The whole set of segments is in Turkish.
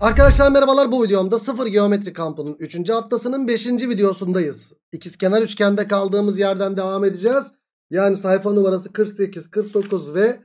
Arkadaşlar merhabalar bu videomda sıfır geometri kampının 3. haftasının 5. videosundayız. İkizkenar üçgende kaldığımız yerden devam edeceğiz. Yani sayfa numarası 48, 49 ve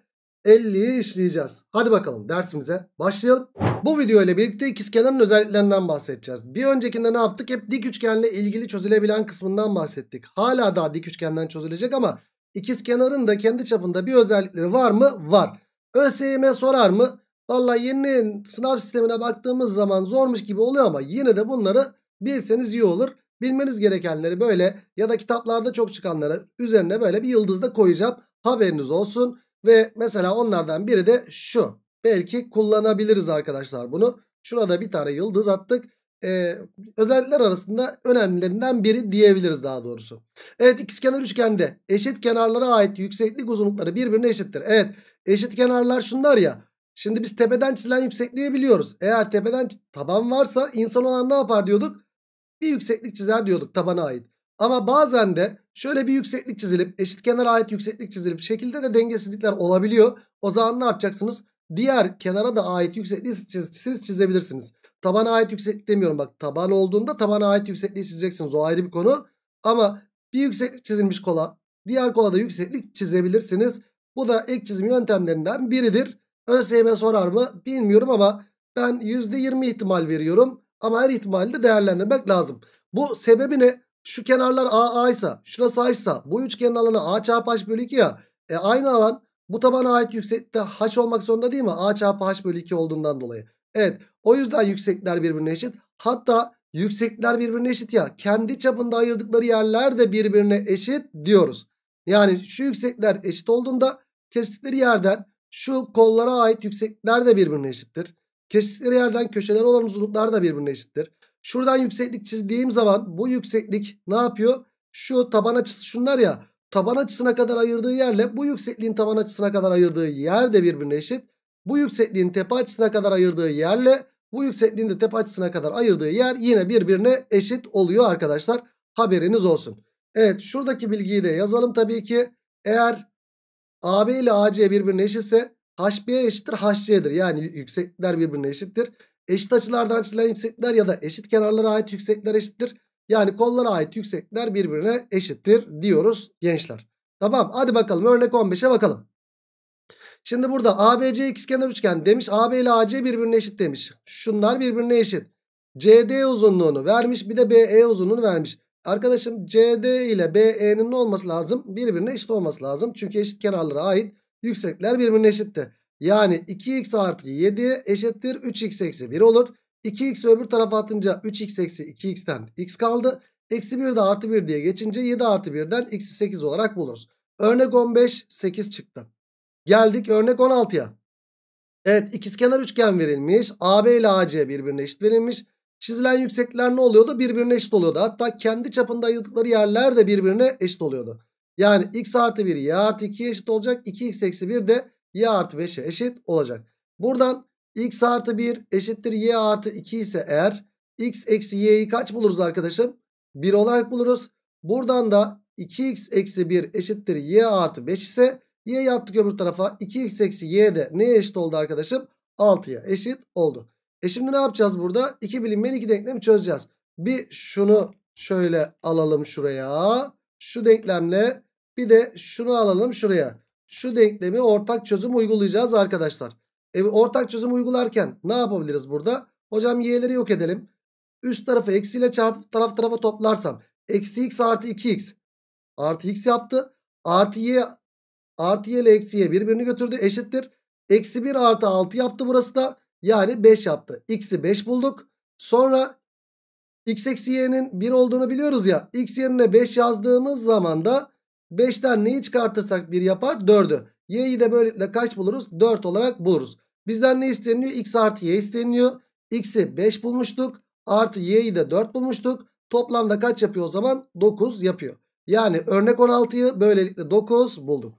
50'yi işleyeceğiz. Hadi bakalım dersimize başlayalım. Bu video ile birlikte ikizkenarın özelliklerinden bahsedeceğiz. Bir öncekinde ne yaptık? Hep dik üçgenle ilgili çözülebilen kısmından bahsettik. Hala daha dik üçgenden çözülecek ama ikizkenarın da kendi çapında bir özellikleri var mı? Var. ÖSYM sorar mı? Vallahi yeni sınav sistemine baktığımız zaman zormuş gibi oluyor ama yine de bunları bilseniz iyi olur. Bilmeniz gerekenleri böyle ya da kitaplarda çok çıkanları üzerine böyle bir yıldızda koyacağım. Haberiniz olsun. Ve mesela onlardan biri de şu. Belki kullanabiliriz arkadaşlar bunu. şurada bir tane yıldız attık. Ee, özellikler arasında önemlilerinden biri diyebiliriz daha doğrusu. Evet ikizkenar üçgende eşit kenarlara ait yükseklik uzunlukları birbirine eşittir. Evet eşit kenarlar şunlar ya. Şimdi biz tepeden çizilen yüksekliği biliyoruz. Eğer tepeden taban varsa insan olan ne yapar diyorduk? Bir yükseklik çizer diyorduk tabana ait. Ama bazen de şöyle bir yükseklik çizilip eşit kenara ait yükseklik çizilip şekilde de dengesizlikler olabiliyor. O zaman ne yapacaksınız? Diğer kenara da ait yüksekliği siz, siz çizebilirsiniz. Tabana ait yükseklik demiyorum bak taban olduğunda tabana ait yüksekliği çizeceksiniz o ayrı bir konu. Ama bir yükseklik çizilmiş kola diğer kola da yükseklik çizebilirsiniz. Bu da ek çizim yöntemlerinden biridir. ÖSYM sorar mı bilmiyorum ama ben %20 ihtimal veriyorum. Ama her ihtimali de değerlendirmek lazım. Bu sebebi ne? Şu kenarlar A A ise şurası A ise bu üçgenin alanı A çarpı H bölü 2 ya. E aynı alan bu tabana ait yüksekte H olmak zorunda değil mi? A çarpı H bölü 2 olduğundan dolayı. Evet o yüzden yüksekler birbirine eşit. Hatta yüksekler birbirine eşit ya. Kendi çapında ayırdıkları yerler de birbirine eşit diyoruz. Yani şu yüksekler eşit olduğunda kestikleri yerden şu kollara ait yüksekler de birbirine eşittir. Kestikleri yerden köşeler olan uzunluklar da birbirine eşittir. Şuradan yükseklik çizdiğim zaman bu yükseklik ne yapıyor? Şu taban açısı şunlar ya taban açısına kadar ayırdığı yerle bu yüksekliğin taban açısına kadar ayırdığı yer de birbirine eşit. Bu yüksekliğin tepe açısına kadar ayırdığı yerle bu yüksekliğin de tepe açısına kadar ayırdığı yer yine birbirine eşit oluyor arkadaşlar. Haberiniz olsun. Evet şuradaki bilgiyi de yazalım tabii ki. Eğer AB ile AC birbirine eşitse HB eşittir HC'dir. Yani yüksekler birbirine eşittir. Eşit açılardan çizilen yüksekler ya da eşit kenarlara ait yüksekler eşittir. Yani kollara ait yüksekler birbirine eşittir diyoruz gençler. Tamam hadi bakalım örnek 15'e bakalım. Şimdi burada ABC ikizkenar üçgen demiş. AB ile AC birbirine eşit demiş. Şunlar birbirine eşit. CD uzunluğunu vermiş bir de BE uzunluğunu vermiş. Arkadaşım CD ile BE'nin ne olması lazım? Birbirine eşit olması lazım. Çünkü eşit kenarlara ait yüksekler birbirine eşitti. Yani 2x artı 7 eşittir 3x eksi 1 olur. 2x öbür tarafa atınca 3x eksi 2x'ten x kaldı. Eksi 1 de artı 1 diye geçince 7 artı 1'den x 8 olarak buluruz. Örnek 15 8 çıktı. Geldik örnek 16'ya. Evet ikizkenar üçgen verilmiş. AB ile AC birbirine eşit verilmiş. Çizilen yüksekler ne oluyordu? Birbirine eşit oluyordu. Hatta kendi çapında ayırdıkları yerler de birbirine eşit oluyordu. Yani x artı 1 y artı 2'ye eşit olacak. 2x eksi 1 de y artı 5'e eşit olacak. Buradan x artı 1 eşittir y artı 2 ise eğer x eksi y'yi kaç buluruz arkadaşım? 1 olarak buluruz. Buradan da 2x eksi 1 eşittir y artı 5 ise y'yi attık öbür tarafa. 2x eksi y de neye eşit oldu arkadaşım? 6'ya eşit oldu. E şimdi ne yapacağız burada? 2 bilinmeyen iki denklemi çözeceğiz. Bir şunu şöyle alalım şuraya. Şu denklemle bir de şunu alalım şuraya. Şu denklemi ortak çözüm uygulayacağız arkadaşlar. E, ortak çözüm uygularken ne yapabiliriz burada? Hocam y'leri yok edelim. Üst tarafı eksiyle çarp taraf tarafa toplarsam. Eksi x artı 2x. Artı x yaptı. Artı y artı y ile eksi y birbirini götürdü. Eşittir. Eksi 1 artı 6 yaptı burası da. Yani 5 yaptı. X'i 5 bulduk. Sonra x eksi y'nin 1 olduğunu biliyoruz ya. X yerine 5 yazdığımız zaman da 5'ten neyi çıkartırsak 1 yapar 4'ü. Y'yi de böylelikle kaç buluruz? 4 olarak buluruz. Bizden ne isteniyor? X artı y isteniyor. X'i 5 bulmuştuk. Artı y'yi de 4 bulmuştuk. Toplamda kaç yapıyor o zaman? 9 yapıyor. Yani örnek 16'yı böylelikle 9 bulduk.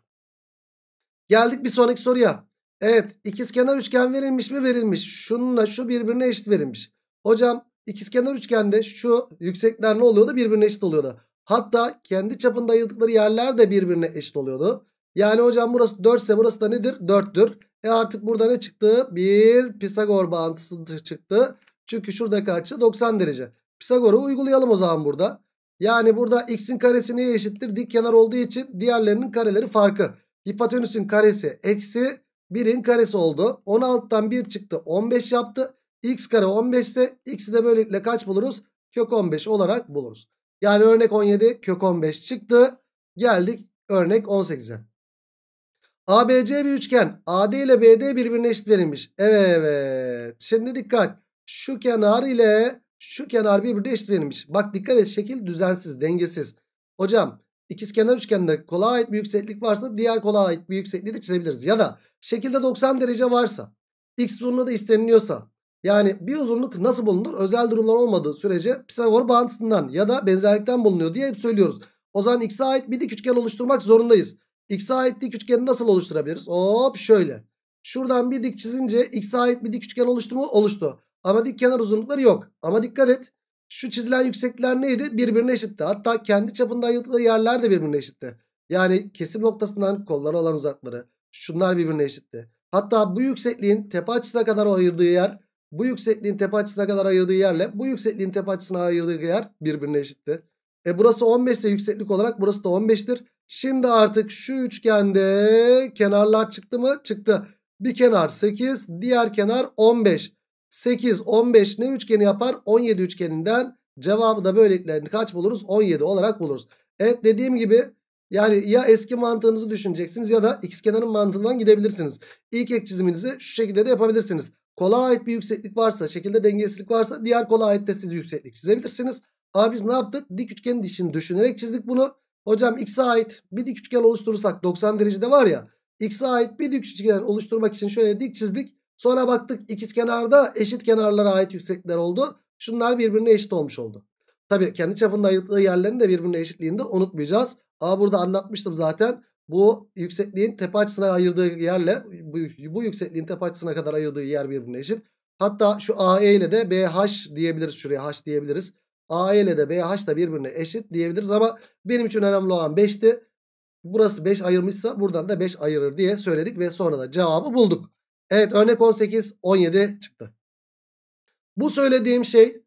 Geldik bir sonraki soruya. Evet ikizkenar üçgen verilmiş mi verilmiş. Şununla şu birbirine eşit verilmiş. Hocam ikizkenar üçgende şu yüksekler ne oluyordu? Birbirine eşit oluyordu. Hatta kendi çapında ayırdıkları yerler de birbirine eşit oluyordu. Yani hocam burası 4 ise burası da nedir? 4'tür. E artık burada ne çıktı? Bir Pisagor bağıntısı çıktı. Çünkü şuradaki açı 90 derece. Pisagor'u uygulayalım o zaman burada. Yani burada x'in karesi neye eşittir? Dik kenar olduğu için diğerlerinin kareleri farkı. Hipotenüsün karesi eksi 1'in karesi oldu. 16'tan 1 çıktı 15 yaptı. X kare 15 ise X'i de böylelikle kaç buluruz? Kök 15 olarak buluruz. Yani örnek 17 kök 15 çıktı. Geldik örnek 18'e. ABC bir üçgen. AD ile BD birbirine eşit verilmiş. Evet. Şimdi dikkat. Şu kenar ile şu kenar birbirine eşit verilmiş. Bak dikkat et şekil düzensiz, dengesiz. Hocam ikizkenar üçgende kola ait bir yükseklik varsa diğer kola ait bir yüksekliği de çizebiliriz. Ya da şekilde 90 derece varsa x uzunluğu da isteniliyorsa yani bir uzunluk nasıl bulunur? Özel durumlar olmadığı sürece Pisagor bağıntısından ya da benzerlikten bulunuyor diye hep söylüyoruz. O zaman x'e ait bir dik üçgen oluşturmak zorundayız. X'e ait dik üçgeni nasıl oluşturabiliriz? Hop şöyle. Şuradan bir dik çizince x'e ait bir dik üçgen oluştu mu? Oluştu. Ama dik kenar uzunlukları yok. Ama dikkat et şu çizilen yüksekler neydi? Birbirine eşitti. Hatta kendi çapında ayrıldıkları yerler de birbirine eşitti. Yani kesim noktasından kolları olan uzakları. Şunlar birbirine eşitti. Hatta bu yüksekliğin tepe açısına kadar ayırdığı yer bu yüksekliğin tepe açısına kadar ayırdığı yerle bu yüksekliğin tepe açısına ayırdığı yer birbirine eşitti. E burası 15 ise yükseklik olarak burası da 15'tir. Şimdi artık şu üçgende kenarlar çıktı mı? Çıktı. Bir kenar 8 diğer kenar 15. 8, 15 ne üçgeni yapar? 17 üçgeninden cevabı da böylelikle kaç buluruz? 17 olarak buluruz. Evet dediğim gibi yani ya eski mantığınızı düşüneceksiniz ya da x ikizkenarın mantığından gidebilirsiniz. İlk ek çiziminizi şu şekilde de yapabilirsiniz. Kola ait bir yükseklik varsa, şekilde dengesizlik varsa diğer kola ait de siz yükseklik çizebilirsiniz. Abi biz ne yaptık? Dik üçgenin dişini düşünerek çizdik bunu. Hocam x'e ait bir dik üçgen oluşturursak 90 derecede var ya. X'e ait bir dik üçgen oluşturmak için şöyle dik çizdik. Sonra baktık ikiz kenarda eşit kenarlara ait yüksekler oldu. Şunlar birbirine eşit olmuş oldu. Tabii kendi çapında ayırdığı yerlerin de birbirine eşitliğini de unutmayacağız. Aa burada anlatmıştım zaten. Bu yüksekliğin tepe açısına ayırdığı yerle bu, bu yüksekliğin tepe açısına kadar ayırdığı yer birbirine eşit. Hatta şu AE ile de BH diyebiliriz şuraya H diyebiliriz. AE ile de BH da birbirine eşit diyebiliriz ama benim için önemli olan 5'ti. Burası 5 ayırmışsa buradan da 5 ayırır diye söyledik ve sonra da cevabı bulduk. Evet örnek 18 17 çıktı. Bu söylediğim şey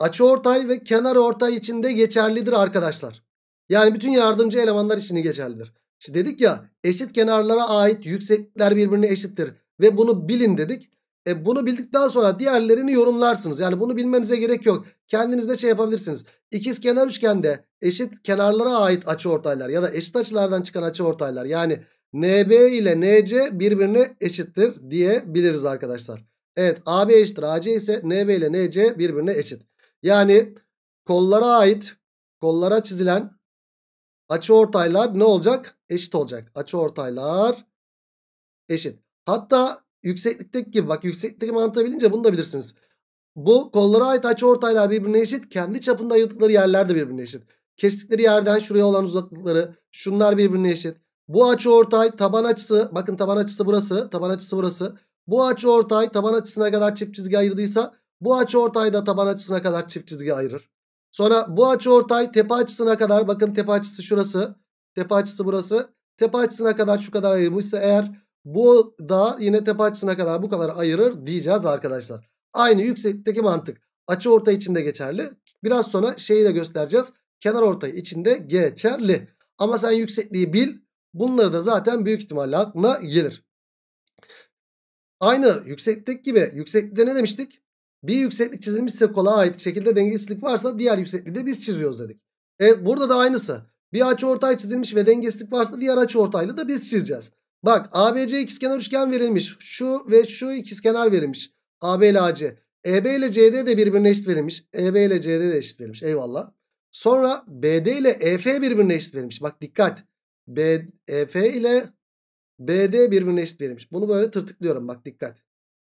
açı ortay ve kenar ortay için de geçerlidir arkadaşlar. Yani bütün yardımcı elemanlar için geçerlidir. İşte dedik ya eşit kenarlara ait yükseklikler birbirine eşittir ve bunu bilin dedik. E bunu bildikten sonra diğerlerini yorumlarsınız. Yani bunu bilmenize gerek yok. Kendiniz de şey yapabilirsiniz. İkiz kenar üçgende eşit kenarlara ait açı ortaylar ya da eşit açılardan çıkan açı ortaylar yani NB ile NC birbirine eşittir diyebiliriz arkadaşlar. Evet AB eşittir AC ise NB ile NC birbirine eşit. Yani kollara ait kollara çizilen açıortaylar ne olacak? Eşit olacak. Açıortaylar eşit. Hatta yükseklikteki gibi bak yükseklikteki mantığı bilince bunu da bilirsiniz. Bu kollara ait açıortaylar birbirine eşit. Kendi çapında ayırdıkları yerler de birbirine eşit. Kestikleri yerden şuraya olan uzaklıkları şunlar birbirine eşit. Bu açı ortay taban açısı bakın taban açısı burası taban açısı burası. Bu açı ortay taban açısına kadar çift çizgi ayırdıysa bu açı ortay da taban açısına kadar çift çizgi ayırır. Sonra bu açı ortay tepe açısına kadar bakın tepe açısı şurası. Tepe açısı burası. Tepe açısına kadar şu kadar ayırmışsa eğer bu da yine tepe açısına kadar bu kadar ayırır diyeceğiz arkadaşlar. Aynı yüksekteki mantık. Açı ortay içinde geçerli. Biraz sonra şeyi de göstereceğiz. Kenar ortay içinde geçerli. Ama sen yüksekliği bil. Bunları da zaten büyük ihtimalle aklına gelir. Aynı yükseklik gibi yükseklikte ne demiştik? Bir yükseklik çizilmişse kola ait şekilde dengesizlik varsa diğer yüksekliği de biz çiziyoruz dedik. Evet burada da aynısı. Bir açı ortay çizilmiş ve dengesizlik varsa diğer açı ortaylı da biz çizeceğiz. Bak ABC ikizkenar üçgen verilmiş. Şu ve şu ikizkenar verilmiş. AB ile AC. EB ile CD de birbirine eşit verilmiş. EB ile CD de eşit verilmiş. Eyvallah. Sonra BD ile EF birbirine eşit verilmiş. Bak dikkat. BF e ile BD birbirine eşit verilmiş. Bunu böyle tırtıklıyorum bak dikkat.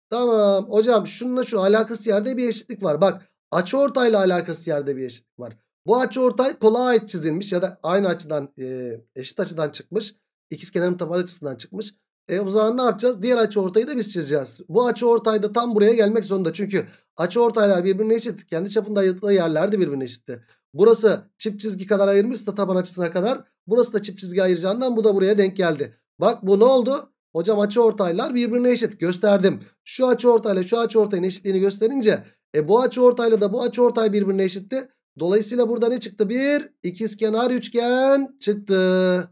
Tamam hocam şununla şu alakası yerde bir eşitlik var. Bak açı ortayla alakası yerde bir eşitlik var. Bu açı ortay kola ait çizilmiş ya da aynı açıdan e, eşit açıdan çıkmış. İkiz kenarın taban açısından çıkmış. E o zaman ne yapacağız? Diğer açı ortayı da biz çizeceğiz. Bu açı ortay da tam buraya gelmek zorunda. Çünkü açı ortaylar birbirine eşit. Kendi çapında ayırdıkları birbirine eşitti. Burası çift çizgi kadar ayırmışsa taban açısına kadar. Burası da çift çizgi ayıracağından bu da buraya denk geldi. Bak bu ne oldu? Hocam açı ortaylar birbirine eşit gösterdim. Şu açı ortayla şu açı ortayın eşitliğini gösterince e bu açı ortayla da bu açı ortay birbirine eşitti. Dolayısıyla burada ne çıktı? Bir ikizkenar üçgen çıktı.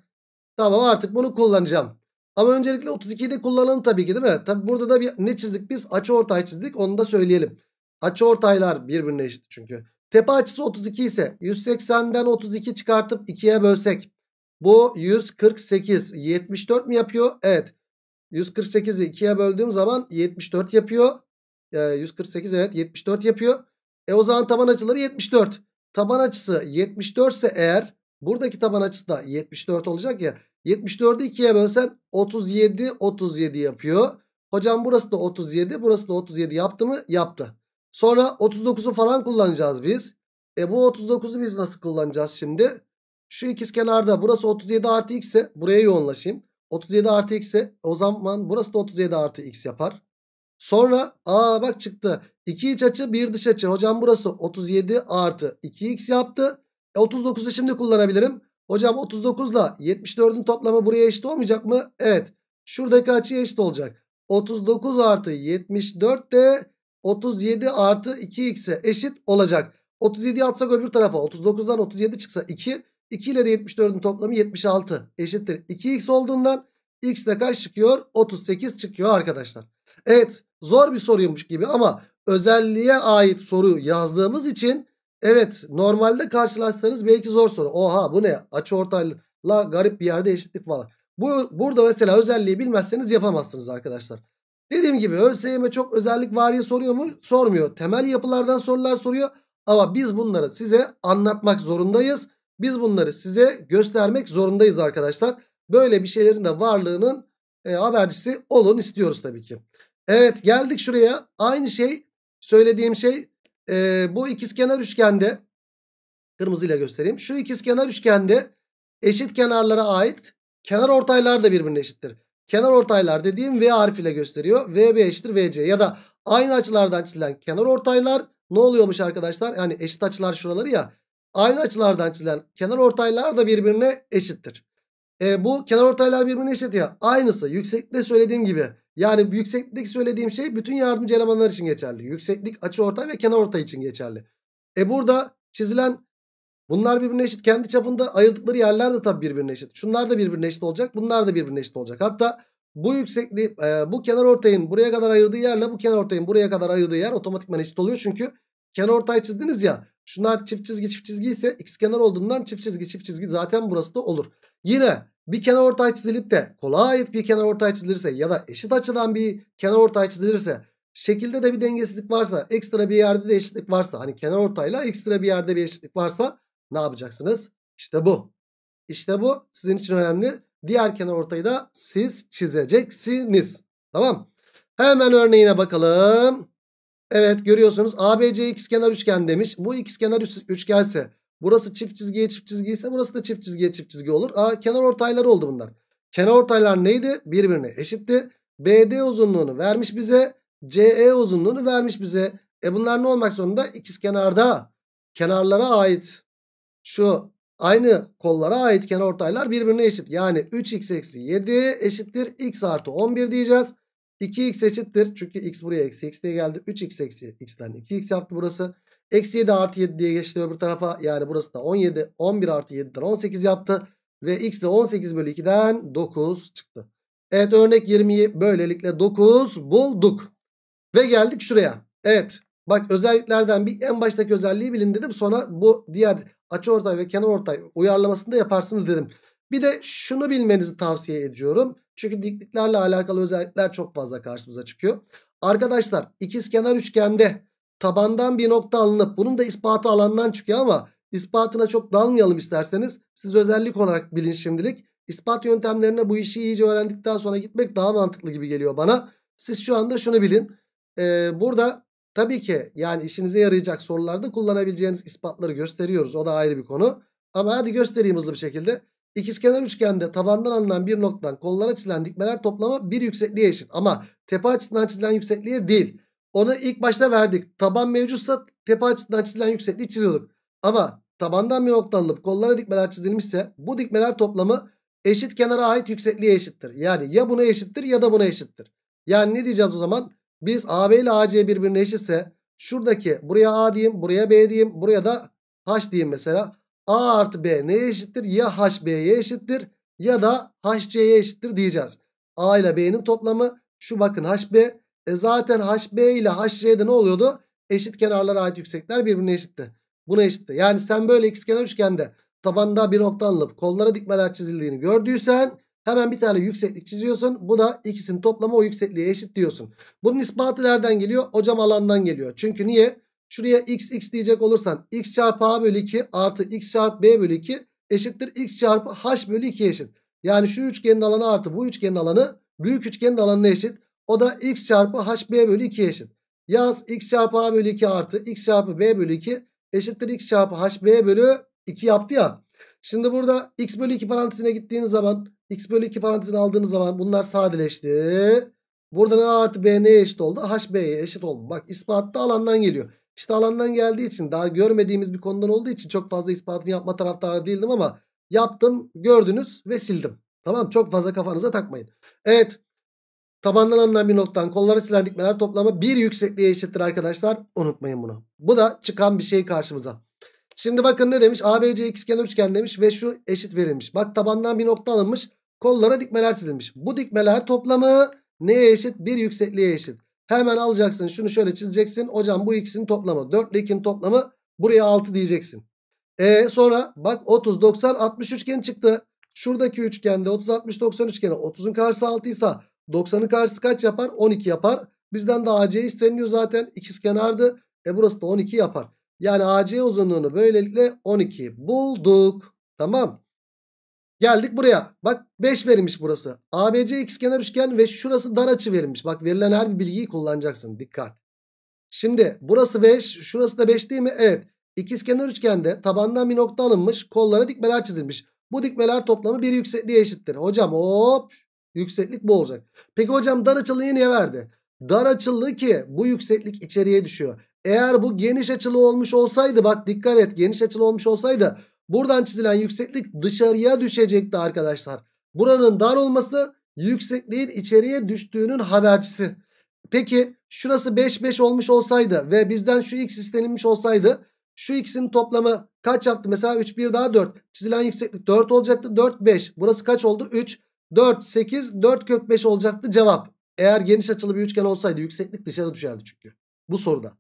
Tamam artık bunu kullanacağım. Ama öncelikle 32'yi de kullanalım tabii ki değil mi? Tabii burada da bir, ne çizdik biz? Açı ortay çizdik. Onu da söyleyelim. Açı ortaylar birbirine eşit çünkü. Tepe açısı 32 ise 180'den 32 çıkartıp 2'ye bölsek. Bu 148. 74 mi yapıyor? Evet. 148'i 2'ye böldüğüm zaman 74 yapıyor. E, ee, 148 evet 74 yapıyor. E o zaman taban açıları 74. Taban açısı 74 ise eğer buradaki taban açısı da 74 olacak ya. 74'ü 2'ye bölsen 37 37 yapıyor. Hocam burası da 37 burası da 37 yaptı mı? Yaptı. Sonra 39'u falan kullanacağız biz. E bu 39'u biz nasıl kullanacağız şimdi? Şu ikiz kenarda burası 37 artı x ise buraya yoğunlaşayım. 37 artı x ise o zaman burası da 37 artı x yapar. Sonra aa bak çıktı. 2 iç açı 1 dış açı. Hocam burası 37 artı 2x yaptı. E, 39'u şimdi kullanabilirim. Hocam 39 ile 74'ün toplamı buraya eşit olmayacak mı? Evet. Şuradaki açıya eşit olacak. 39 artı 74 de 37 artı 2x'e eşit olacak. 37'yi atsak öbür tarafa 39'dan 37 çıksa 2. 2 ile de 74'ün toplamı 76 eşittir. 2x olduğundan x de kaç çıkıyor? 38 çıkıyor arkadaşlar. Evet zor bir soruymuş gibi ama özelliğe ait soru yazdığımız için evet normalde karşılaşsanız belki zor soru. Oha bu ne? Açı ortayla garip bir yerde eşitlik var. Bu, burada mesela özelliği bilmezseniz yapamazsınız arkadaşlar. Dediğim gibi ÖSYM çok özellik var ya soruyor mu? Sormuyor. Temel yapılardan sorular soruyor. Ama biz bunları size anlatmak zorundayız. Biz bunları size göstermek zorundayız arkadaşlar. Böyle bir şeylerin de varlığının e, habercisi olun istiyoruz tabii ki. Evet geldik şuraya. Aynı şey söylediğim şey e, bu ikizkenar üçgende kırmızıyla göstereyim. Şu ikizkenar üçgende eşit kenarlara ait kenar ortaylar da birbirine eşittir kenar ortaylar dediğim V harfiyle gösteriyor. VB eşittir VC ya da aynı açılardan çizilen kenar ortaylar ne oluyormuş arkadaşlar? Yani eşit açılar şuraları ya. Aynı açılardan çizilen kenar ortaylar da birbirine eşittir. E, bu kenar ortaylar birbirine eşit ya. Aynısı yükseklikte söylediğim gibi. Yani yükseklik söylediğim şey bütün yardımcı elemanlar için geçerli. Yükseklik açı ortay ve kenar ortay için geçerli. E burada çizilen Bunlar birbirine eşit. Kendi çapında ayırdıkları yerler de tabii birbirine eşit. Şunlar da birbirine eşit olacak. Bunlar da birbirine eşit olacak. Hatta bu yüksekliği e, bu kenar ortayın buraya kadar ayırdığı yerle bu kenar ortayın buraya kadar ayırdığı yer otomatikman eşit oluyor. Çünkü kenar ortayı çizdiniz ya. Şunlar çift çizgi çift çizgi ise x kenar olduğundan çift çizgi çift çizgi zaten burası da olur. Yine bir kenar ortay çizilip de kola ait bir kenar ortay çizilirse ya da eşit açıdan bir kenar ortay çizilirse şekilde de bir dengesizlik varsa ekstra bir yerde de eşitlik varsa hani kenar ortayla ekstra bir yerde bir eşitlik varsa ne yapacaksınız? İşte bu. İşte bu sizin için önemli. Diğer kenar ortayı da siz çizeceksiniz. Tamam. Hemen örneğine bakalım. Evet görüyorsunuz ABC kenar üçgen demiş. Bu x kenar üçgense burası çift çizgiye çift çizgi ise burası da çift çizgiye çift çizgi olur. Aa, kenar ortayları oldu bunlar. Kenar ortaylar neydi? Birbirine eşitti. BD uzunluğunu vermiş bize. CE uzunluğunu vermiş bize. E bunlar ne olmak zorunda? İkiz kenarda kenarlara ait şu aynı kollara ait kenarortaylar birbirine eşit. Yani 3x eksi 7 eşittir x artı 11 diyeceğiz. 2x eşittir. Çünkü x buraya eksi x diye geldi. 3x eksi x'ten 2x yaptı burası. Eksi 7 artı 7 diye geçti öbür tarafa. Yani burası da 17. 11 artı 7'den 18 yaptı. Ve x de 18 bölü 2'den 9 çıktı. Evet örnek 20'yi böylelikle 9 bulduk. Ve geldik şuraya. Evet Bak özelliklerden bir en baştaki özelliği bilin dedim. Sonra bu diğer açı ortay ve kenar ortay uyarlamasını da yaparsınız dedim. Bir de şunu bilmenizi tavsiye ediyorum. Çünkü dikliklerle alakalı özellikler çok fazla karşımıza çıkıyor. Arkadaşlar ikizkenar üçgende tabandan bir nokta alınıp bunun da ispatı alandan çıkıyor ama ispatına çok dalmayalım isterseniz. Siz özellik olarak bilin şimdilik. İspat yöntemlerine bu işi iyice öğrendikten sonra gitmek daha mantıklı gibi geliyor bana. Siz şu anda şunu bilin. Ee, burada Tabii ki yani işinize yarayacak sorularda kullanabileceğiniz ispatları gösteriyoruz. O da ayrı bir konu. Ama hadi göstereyim hızlı bir şekilde. İkizkenar üçgende tabandan alınan bir noktadan kollara çizilen dikmeler toplama bir yüksekliğe eşit. Ama tepe açısından çizilen yüksekliğe değil. Onu ilk başta verdik. Taban mevcutsa tepe açısından çizilen yüksekliği çiziyorduk. Ama tabandan bir nokta alıp kollara dikmeler çizilmişse bu dikmeler toplamı eşit kenara ait yüksekliğe eşittir. Yani ya buna eşittir ya da buna eşittir. Yani ne diyeceğiz o zaman? Biz AB ile AC birbirine eşitse şuradaki buraya A diyeyim, buraya B diyeyim, buraya da H diyeyim mesela. A artı B neye eşittir? Ya H B'ye eşittir ya da HC'ye eşittir diyeceğiz. A ile B'nin toplamı şu bakın HB. E zaten HB ile HC'de ne oluyordu? Eşit kenarlara ait yüksekler birbirine eşitti. Buna eşitti. Yani sen böyle ikizkenar üçgende tabanda bir nokta alıp kollara dikmeler çizildiğini gördüysen Hemen bir tane yükseklik çiziyorsun. Bu da ikisinin toplamı o yüksekliğe eşit diyorsun. Bunun ispatı nereden geliyor? Hocam alandan geliyor. Çünkü niye? Şuraya x x diyecek olursan x çarpı a bölü 2 artı x çarpı b bölü 2 eşittir x çarpı h bölü 2 eşit. Yani şu üçgenin alanı artı bu üçgenin alanı büyük üçgenin alanına eşit. O da x çarpı hb bölü 2 eşit. Yaz x çarpı a bölü 2 artı x çarpı b bölü 2 eşittir x çarpı hb bölü 2 yaptı ya. Şimdi burada x bölü 2 parantezine gittiğiniz zaman X bölü 2 parantezini aldığınız zaman bunlar sadeleşti. Buradan A artı B neye eşit oldu? H B'ye eşit oldu. Bak ispatta alandan geliyor. İşte alandan geldiği için daha görmediğimiz bir konudan olduğu için çok fazla ispatını yapma taraftarı değildim ama yaptım gördünüz ve sildim. Tamam çok fazla kafanıza takmayın. Evet tabandan alınan bir noktan, kollara çizilen dikmeler toplamı bir yüksekliğe eşittir arkadaşlar. Unutmayın bunu. Bu da çıkan bir şey karşımıza. Şimdi bakın ne demiş? ABC kenar üçgen demiş ve şu eşit verilmiş. Bak tabandan bir nokta alınmış. Kollara dikmeler çizilmiş. Bu dikmeler toplamı neye eşit? Bir yüksekliğe eşit. Hemen alacaksın şunu şöyle çizeceksin. Hocam bu ikisinin toplamı 4 ile 2'nin toplamı buraya 6 diyeceksin. E sonra bak 30 90 60 üçgeni çıktı. Şuradaki üçgende 30 60 90 üçgeni 30'un karşısı 6 ise 90'ın karşısı kaç yapar? 12 yapar. Bizden de AC isteniyor zaten. İkiz kenardı. E burası da 12 yapar. Yani AC uzunluğunu böylelikle 12 bulduk. Tamam. Geldik buraya. Bak 5 verilmiş burası. ABC kenar üçgen ve şurası dar açı verilmiş. Bak verilen her bir bilgiyi kullanacaksın. Dikkat. Şimdi burası 5. Şurası da 5 değil mi? Evet. İkizkenar üçgende tabandan bir nokta alınmış. Kollara dikmeler çizilmiş. Bu dikmeler toplamı bir yüksekliğe eşittir. Hocam hop yükseklik bu olacak. Peki hocam dar açılıyı niye verdi? Dar açılı ki bu yükseklik içeriye düşüyor. Eğer bu geniş açılı olmuş olsaydı bak dikkat et geniş açılı olmuş olsaydı Buradan çizilen yükseklik dışarıya düşecekti arkadaşlar. Buranın dar olması yüksekliğin içeriye düştüğünün habercisi. Peki şurası 5 5 olmuş olsaydı ve bizden şu x istenilmiş olsaydı şu x'in toplamı kaç yaptı? Mesela 3 1 daha 4. Çizilen yükseklik 4 olacaktı. 4 5. Burası kaç oldu? 3 4 8 4 kök 5 olacaktı cevap. Eğer geniş açılı bir üçgen olsaydı yükseklik dışarı düşerdi çünkü. Bu soruda.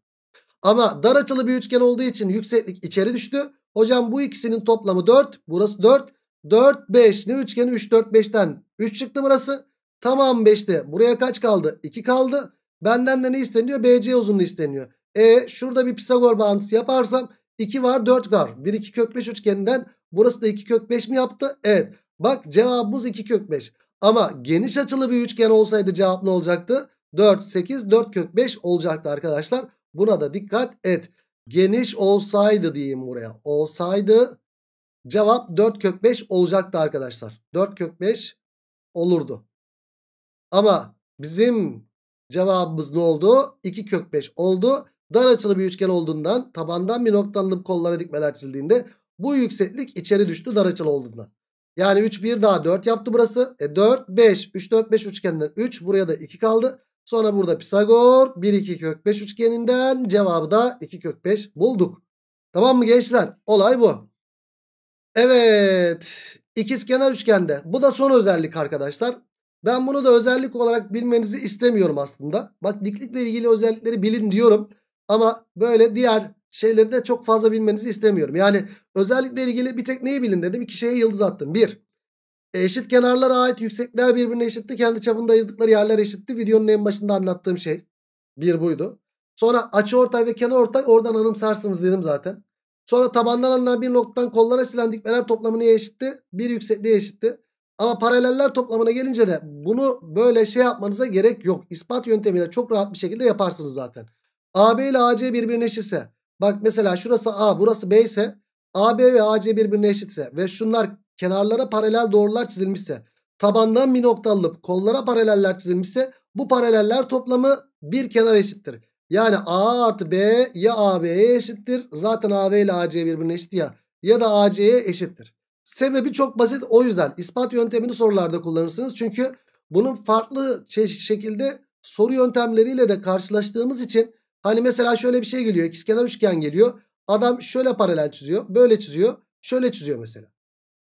Ama dar açılı bir üçgen olduğu için yükseklik içeri düştü. Hocam bu ikisinin toplamı 4. Burası 4. 4 5 ne üçgeni 3 4 5'ten 3 çıktı burası. Tamam 5'te. Buraya kaç kaldı? 2 kaldı. Benden de ne isteniyor? BC uzunluğu isteniyor. E şurada bir Pisagor bağıntısı yaparsam 2 var 4 var. 1 2 kök 5 üçgeninden burası da 2 kök 5 mi yaptı? Evet. Bak cevabımız 2 kök 5. Ama geniş açılı bir üçgen olsaydı cevap ne olacaktı? 4 8 4 kök 5 olacaktı arkadaşlar. Buna da dikkat et geniş olsaydı diyeyim buraya. Olsaydı cevap 4 kök 5 olacaktı arkadaşlar. 4 kök 5 olurdu. Ama bizim cevabımız ne oldu? 2 kök 5 oldu. Dar açılı bir üçgen olduğundan tabandan bir noktalanıp kollara dikmeler çizildiğinde bu yükseklik içeri düştü dar açılı olduğundan. Yani 3 1 daha 4 yaptı burası. E 4 5 3 4 5 üçgenden 3 buraya da 2 kaldı. Sonra burada Pisagor 1 2 kök 5 üçgeninden cevabı da 2 kök 5 bulduk. Tamam mı gençler? Olay bu. Evet. İkizkenar üçgende. Bu da son özellik arkadaşlar. Ben bunu da özellik olarak bilmenizi istemiyorum aslında. Bak diklikle ilgili özellikleri bilin diyorum. Ama böyle diğer şeyleri de çok fazla bilmenizi istemiyorum. Yani özellikle ilgili bir tek neyi bilin dedim. İki şeye yıldız attım. Bir. Eşit kenarlara ait yüksekler birbirine eşitti. Kendi çapında ayırdıkları yerler eşitti. Videonun en başında anlattığım şey. Bir buydu. Sonra açı ortay ve kenar ortay oradan anımsarsınız dedim zaten. Sonra tabandan alınan bir noktadan kollara silen dikmeler toplamı neye eşitti? Bir yüksekliğe eşitti. Ama paraleller toplamına gelince de bunu böyle şey yapmanıza gerek yok. İspat yöntemiyle çok rahat bir şekilde yaparsınız zaten. AB ile AC birbirine eşitse. Bak mesela şurası A burası B ise AB ve AC birbirine eşitse ve şunlar kenarlara paralel doğrular çizilmişse tabandan bir nokta alıp kollara paraleller çizilmişse bu paraleller toplamı bir kenar eşittir. Yani A artı B ya AB'ye eşittir. Zaten AB ile AC birbirine eşit ya. Ya da AC'ye eşittir. Sebebi çok basit. O yüzden ispat yöntemini sorularda kullanırsınız. Çünkü bunun farklı şekilde soru yöntemleriyle de karşılaştığımız için hani mesela şöyle bir şey geliyor. İkizkenar üçgen geliyor. Adam şöyle paralel çiziyor. Böyle çiziyor. Şöyle çiziyor mesela.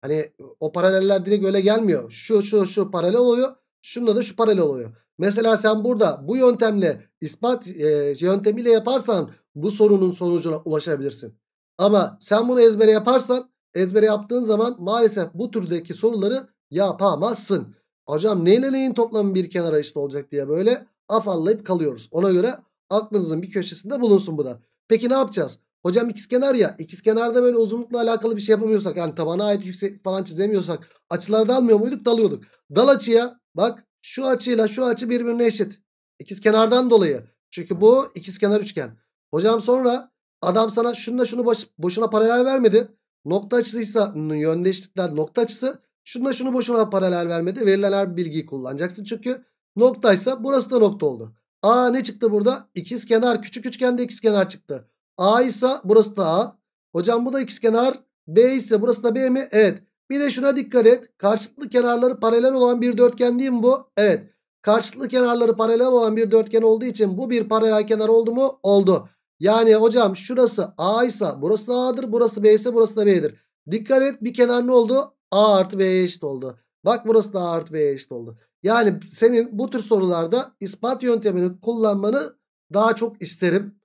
Hani o paraleller direkt öyle gelmiyor. Şu şu şu paralel oluyor. Şunda da şu paralel oluyor. Mesela sen burada bu yöntemle ispat e, yöntemiyle yaparsan bu sorunun sonucuna ulaşabilirsin. Ama sen bunu ezbere yaparsan ezbere yaptığın zaman maalesef bu türdeki soruları yapamazsın. Hocam neyle neyin toplamı bir kenara işte olacak diye böyle afallayıp kalıyoruz. Ona göre aklınızın bir köşesinde bulunsun bu da. Peki ne yapacağız? Hocam ikizkenar ya ikizkenarda böyle uzunlukla alakalı bir şey yapamıyorsak yani tabana ait yüksek falan çizemiyorsak açıları almıyor muyduk dalıyorduk. Dal açıya bak şu açıyla şu açı birbirine eşit. İkizkenardan dolayı. Çünkü bu ikizkenar üçgen. Hocam sonra adam sana şununla şunu boş, boşuna paralel vermedi. Nokta açısıysa yöndeşlikler nokta açısı. Şununla şunu boşuna paralel vermedi. Verilen her bilgiyi kullanacaksın. Çünkü noktaysa burası da nokta oldu. Aa ne çıktı burada? İkizkenar küçük üçgende ikizkenar çıktı. A ise burası da A. Hocam bu da kenar. B ise burası da B mi? Evet. Bir de şuna dikkat et. Karşılıklı kenarları paralel olan bir dörtgen değil mi bu? Evet. Karşılıklı kenarları paralel olan bir dörtgen olduğu için bu bir paralel kenar oldu mu? Oldu. Yani hocam şurası A ise burası A'dır. Burası B ise burası da B'dir. Dikkat et bir kenar ne oldu? A artı B'ye eşit oldu. Bak burası da A artı B'ye eşit oldu. Yani senin bu tür sorularda ispat yöntemini kullanmanı daha çok isterim.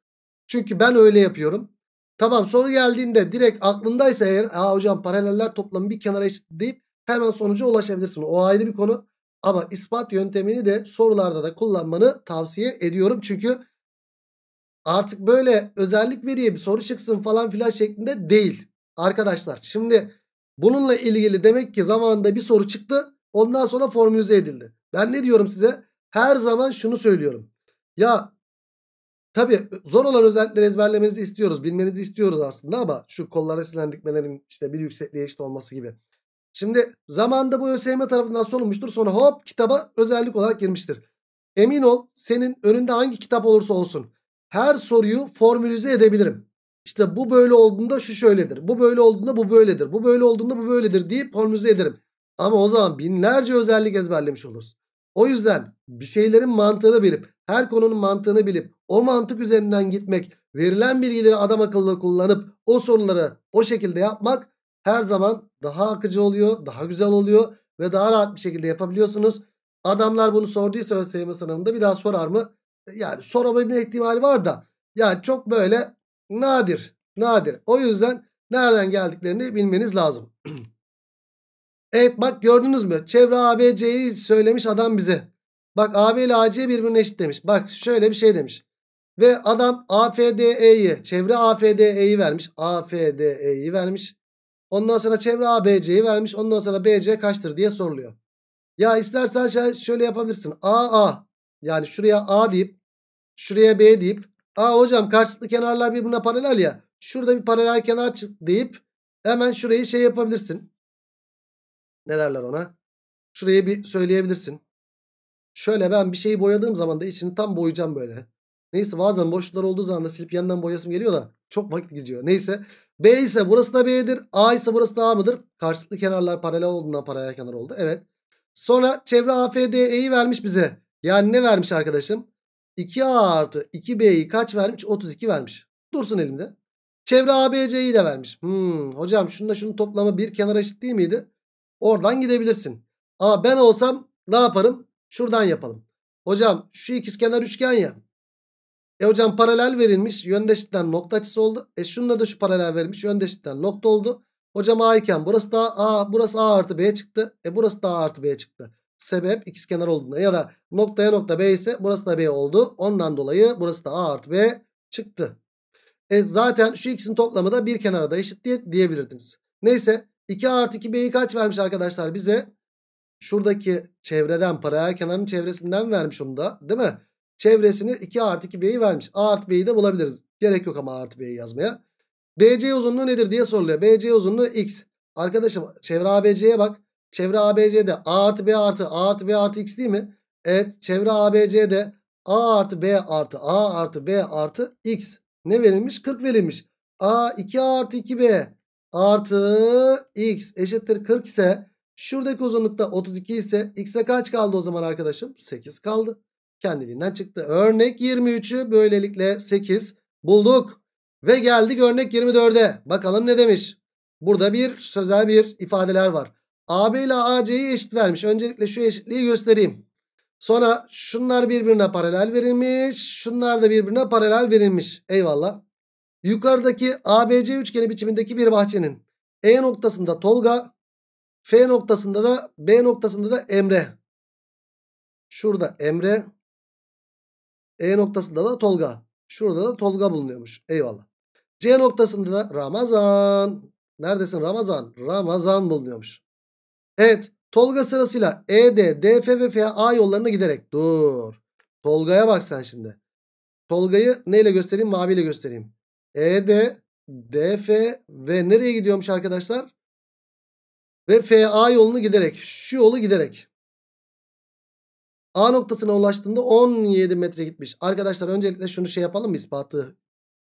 Çünkü ben öyle yapıyorum. Tamam soru geldiğinde direkt aklındaysa eğer Aa hocam paraleller toplamı bir kenara eşit deyip hemen sonuca ulaşabilirsin. O ayrı bir konu. Ama ispat yöntemini de sorularda da kullanmanı tavsiye ediyorum. Çünkü artık böyle özellik veriye bir soru çıksın falan filan şeklinde değil. Arkadaşlar şimdi bununla ilgili demek ki zamanında bir soru çıktı. Ondan sonra formülize edildi. Ben ne diyorum size? Her zaman şunu söylüyorum. Ya Tabi e, zor olan özellikleri ezberlemenizi istiyoruz. Bilmenizi istiyoruz aslında ama şu kollara silen dikmelerin işte bir yüksekliğe eşit olması gibi. Şimdi zamanda bu ÖSYM tarafından sorulmuştur. Sonra hop kitaba özellik olarak girmiştir. Emin ol senin önünde hangi kitap olursa olsun her soruyu formülize edebilirim. İşte bu böyle olduğunda şu şöyledir. Bu böyle olduğunda bu böyledir. Bu böyle olduğunda bu böyledir deyip formülize ederim. Ama o zaman binlerce özellik ezberlemiş oluruz. O yüzden bir şeylerin mantığını bilip her konunun mantığını bilip o mantık üzerinden gitmek, verilen bilgileri adam akıllı kullanıp o soruları o şekilde yapmak her zaman daha akıcı oluyor, daha güzel oluyor ve daha rahat bir şekilde yapabiliyorsunuz. Adamlar bunu sorduysa ÖSYM sınavında bir daha sorar mı? E, yani sorabilme ihtimali var da yani çok böyle nadir, nadir. O yüzden nereden geldiklerini bilmeniz lazım. evet bak gördünüz mü? Çevre ABC'yi söylemiş adam bize. Bak AB ile AC birbirine eşit demiş. Bak şöyle bir şey demiş. Ve adam AFDE'yi çevre AFDE'yi vermiş. AFDE'yi vermiş. Ondan sonra çevre ABC'yi vermiş. Ondan sonra BC kaçtır diye soruluyor. Ya istersen şöyle yapabilirsin. AA yani şuraya A deyip şuraya B deyip A hocam karşılıklı kenarlar birbirine paralel ya. Şurada bir paralel kenar çık deyip hemen şurayı şey yapabilirsin. Ne derler ona? Şurayı bir söyleyebilirsin. Şöyle ben bir şeyi boyadığım zaman da içini tam boyayacağım böyle. Neyse bazen boşluklar olduğu zaman da silip yeniden boyasım geliyor da çok vakit gidiyor. Neyse B ise burası da B'dir. A ise burası da A mıdır? Karşılıklı kenarlar paralel olduğundan paralel kenar oldu. Evet. Sonra çevre AFDE'yi vermiş bize. Yani ne vermiş arkadaşım? 2A artı 2B'yi kaç vermiş? 32 vermiş. Dursun elimde. Çevre ABC'yi de vermiş. Hmm, hocam şununla şunu toplama bir kenara eşit değil miydi? Oradan gidebilirsin. Ama ben olsam ne yaparım? Şuradan yapalım. Hocam şu ikizkenar üçgen ya. E hocam paralel verilmiş. Yöndeşitten nokta açısı oldu. E şununla da şu paralel verilmiş. Yöndeşitten nokta oldu. Hocam A iken burası da A, burası A artı B çıktı. E burası da A artı B çıktı. Sebep ikizkenar olduğunda ya da noktaya nokta B ise burası da B oldu. Ondan dolayı burası da A artı B çıktı. E zaten şu ikisinin toplamı da bir kenara da eşit diye diyebilirdiniz. Neyse 2 artı 2 B'yi kaç vermiş arkadaşlar bize? Şuradaki çevreden paralel kenarın çevresinden vermiş onu da değil mi? Çevresini 2 artı 2 B'yi vermiş. A artı B'yi de bulabiliriz. Gerek yok ama A artı B'yi yazmaya. BC uzunluğu nedir diye soruluyor. BC uzunluğu X. Arkadaşım çevre ABC'ye bak. Çevre ABC'de A artı B artı A artı B artı X değil mi? Evet. Çevre ABC'de A artı B artı A artı B artı X. Ne verilmiş? 40 verilmiş. A 2A artı 2B artı X eşittir 40 ise şuradaki uzunlukta 32 ise X'e kaç kaldı o zaman arkadaşım? 8 kaldı kendiliğinden çıktı. Örnek 23'ü böylelikle 8 bulduk. Ve geldik örnek 24'e. Bakalım ne demiş. Burada bir sözel bir ifadeler var. AB ile AC'yi eşit vermiş. Öncelikle şu eşitliği göstereyim. Sonra şunlar birbirine paralel verilmiş. Şunlar da birbirine paralel verilmiş. Eyvallah. Yukarıdaki ABC üçgeni biçimindeki bir bahçenin E noktasında Tolga, F noktasında da B noktasında da Emre. Şurada Emre, e noktasında da Tolga. Şurada da Tolga bulunuyormuş. Eyvallah. C noktasında da Ramazan. Neredesin Ramazan? Ramazan bulunuyormuş. Evet. Tolga sırasıyla ED, DF ve FA yollarına giderek. Dur. Tolga'ya bak sen şimdi. Tolga'yı neyle göstereyim? Maviyle göstereyim. ED, DF ve nereye gidiyormuş arkadaşlar? Ve FA yolunu giderek. Şu yolu giderek. A noktasına ulaştığında 17 metre gitmiş. Arkadaşlar öncelikle şunu şey yapalım mı ispatı?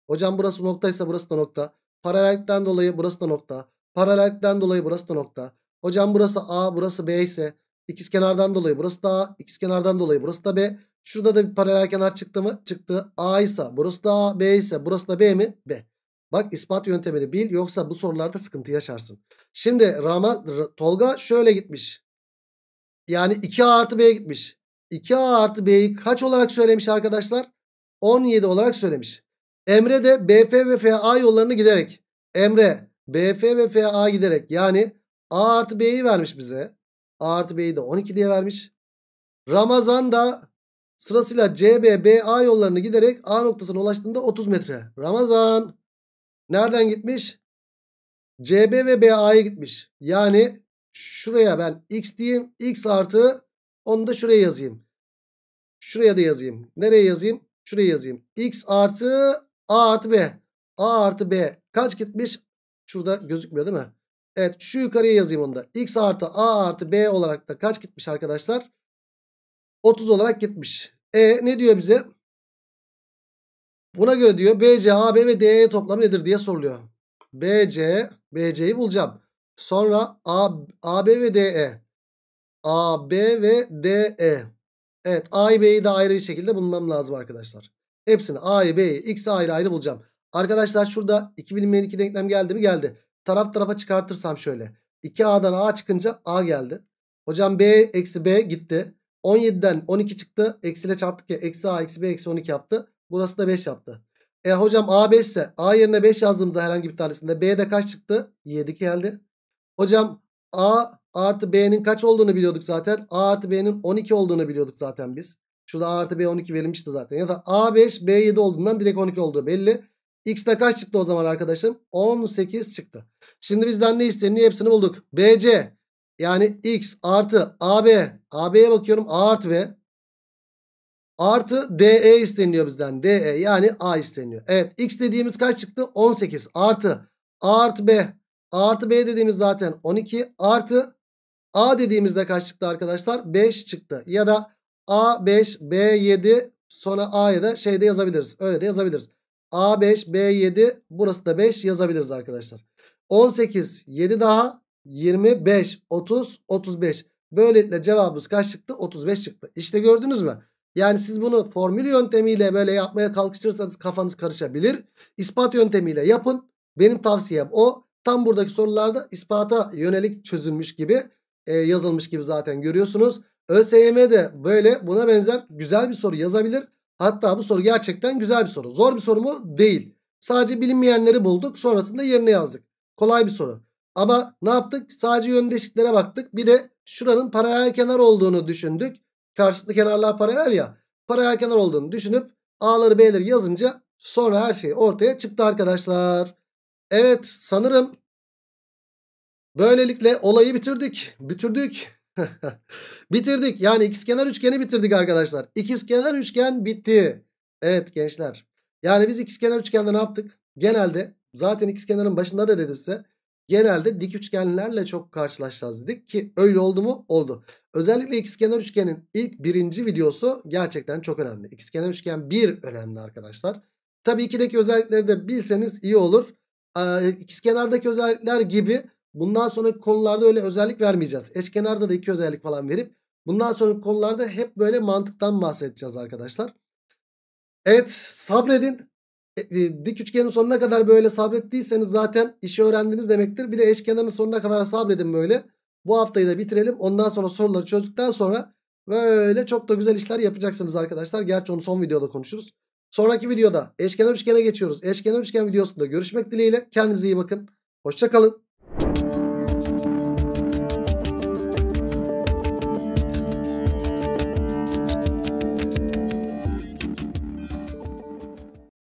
Hocam burası noktaysa burası da nokta. Paralellikten dolayı burası da nokta. Paralellikten dolayı burası da nokta. Hocam burası A burası B ise ikizkenardan dolayı burası da A. ikizkenardan dolayı burası da B. Şurada da bir paralel kenar çıktı mı? Çıktı. A ise burası da A. B ise burası da B mi? B. Bak ispat yöntemini bil yoksa bu sorularda sıkıntı yaşarsın. Şimdi Rama, Tolga şöyle gitmiş. Yani 2A artı B'ye gitmiş. 2A artı B'yi kaç olarak söylemiş arkadaşlar? 17 olarak söylemiş. Emre de BF ve FA yollarını giderek. Emre BF ve FA giderek. Yani A artı B'yi vermiş bize. A artı B'yi de 12 diye vermiş. Ramazan da sırasıyla CB, BA yollarını giderek A noktasına ulaştığında 30 metre. Ramazan nereden gitmiş? CB ve BA'ya gitmiş. Yani şuraya ben X diyeyim. X artı onu da şuraya yazayım. Şuraya da yazayım. Nereye yazayım? Şuraya yazayım. X artı A artı B. A artı B kaç gitmiş? Şurada gözükmüyor değil mi? Evet şu yukarıya yazayım onu da. X artı A artı B olarak da kaç gitmiş arkadaşlar? 30 olarak gitmiş. E ne diyor bize? Buna göre diyor BC, AB ve DE toplamı nedir diye soruluyor. BC, BC'yi bulacağım. Sonra AB ve DE. A, B ve D, E. Evet A'yı B'yi de ayrı bir şekilde bulmam lazım arkadaşlar. Hepsini A'yı B'yi X'i ayrı ayrı bulacağım. Arkadaşlar şurada 2 bilinmeyen 2 denklem geldi mi? Geldi. Taraf tarafa çıkartırsam şöyle. 2A'dan A çıkınca A geldi. Hocam B eksi B gitti. 17'den 12 çıktı. Eksiyle çarptık ya. Eksi A eksi B eksi 12 yaptı. Burası da 5 yaptı. E hocam A 5 ise A yerine 5 yazdığımızda herhangi bir tanesinde B'de kaç çıktı? 7 geldi. Hocam A A artı B'nin kaç olduğunu biliyorduk zaten. A artı B'nin 12 olduğunu biliyorduk zaten biz. Şurada A artı B 12 verilmişti zaten. Ya da A5 B7 olduğundan direkt 12 olduğu belli. X'de kaç çıktı o zaman arkadaşım? 18 çıktı. Şimdi bizden ne isteniyor? Hepsini bulduk. BC yani X artı AB. AB'ye bakıyorum A artı B. Artı DE isteniyor bizden. DE yani A isteniyor. Evet X dediğimiz kaç çıktı? 18 artı A artı B. A artı B dediğimiz zaten 12 artı A dediğimizde kaç çıktı arkadaşlar? 5 çıktı. Ya da A5, B7 sonra A'ya da şeyde yazabiliriz. Öyle de yazabiliriz. A5, B7 burası da 5 yazabiliriz arkadaşlar. 18, 7 daha 25, 30, 35. Böylelikle cevabımız kaç çıktı? 35 çıktı. İşte gördünüz mü? Yani siz bunu formül yöntemiyle böyle yapmaya kalkışırsanız kafanız karışabilir. İspat yöntemiyle yapın. Benim tavsiyem o. Tam buradaki sorularda ispata yönelik çözülmüş gibi e, yazılmış gibi zaten görüyorsunuz. ÖSYM böyle buna benzer güzel bir soru yazabilir. Hatta bu soru gerçekten güzel bir soru. Zor bir soru mu? Değil. Sadece bilinmeyenleri bulduk. Sonrasında yerine yazdık. Kolay bir soru. Ama ne yaptık? Sadece yön baktık. Bir de şuranın paralel kenar olduğunu düşündük. Karşılıklı kenarlar paralel ya. Paralel kenar olduğunu düşünüp A'ları B'leri yazınca sonra her şey ortaya çıktı arkadaşlar. Evet sanırım Böylelikle olayı bitirdik. Bitirdik. bitirdik. Yani ikizkenar üçgeni bitirdik arkadaşlar. İkizkenar üçgen bitti. Evet gençler. Yani biz ikizkenar üçgende ne yaptık? Genelde zaten ikizkenarın başında da dedirse Genelde dik üçgenlerle çok karşılaşacağız dedik ki öyle oldu mu? Oldu. Özellikle ikizkenar üçgenin ilk birinci videosu gerçekten çok önemli. İkizkenar üçgen bir önemli arkadaşlar. Tabii ikideki özellikleri de bilseniz iyi olur. Ee, ikizkenardaki özellikler gibi Bundan sonraki konularda öyle özellik vermeyeceğiz. Eşkenarda da iki özellik falan verip bundan sonraki konularda hep böyle mantıktan bahsedeceğiz arkadaşlar. Evet sabredin. E, e, dik üçgenin sonuna kadar böyle sabrettiyseniz zaten işi öğrendiniz demektir. Bir de eşkenarın sonuna kadar sabredin böyle. Bu haftayı da bitirelim. Ondan sonra soruları çözdükten sonra böyle çok da güzel işler yapacaksınız arkadaşlar. Gerçi onu son videoda konuşuruz. Sonraki videoda eşkenar üçgene geçiyoruz. Eşkenar üçgen videosunda görüşmek dileğiyle. Kendinize iyi bakın. Hoşçakalın.